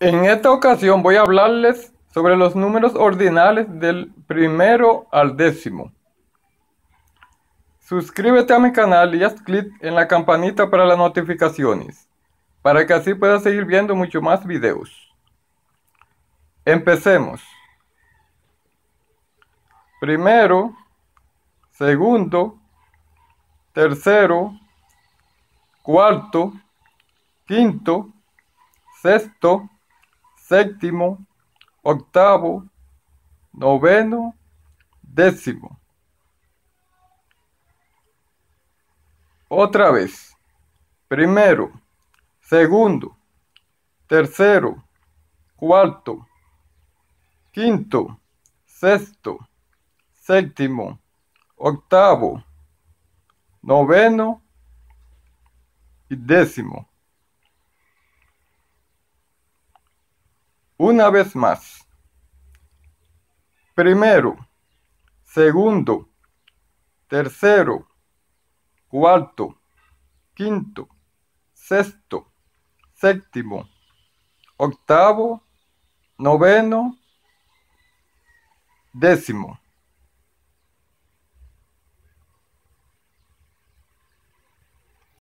En esta ocasión voy a hablarles sobre los números ordinales del primero al décimo. Suscríbete a mi canal y haz clic en la campanita para las notificaciones, para que así puedas seguir viendo mucho más videos. Empecemos. Primero, segundo, tercero, cuarto, quinto, sexto, séptimo, octavo, noveno, décimo. Otra vez. Primero, segundo, tercero, cuarto, quinto, sexto, séptimo, octavo, noveno y décimo. una vez más. Primero, segundo, tercero, cuarto, quinto, sexto, séptimo, octavo, noveno, décimo.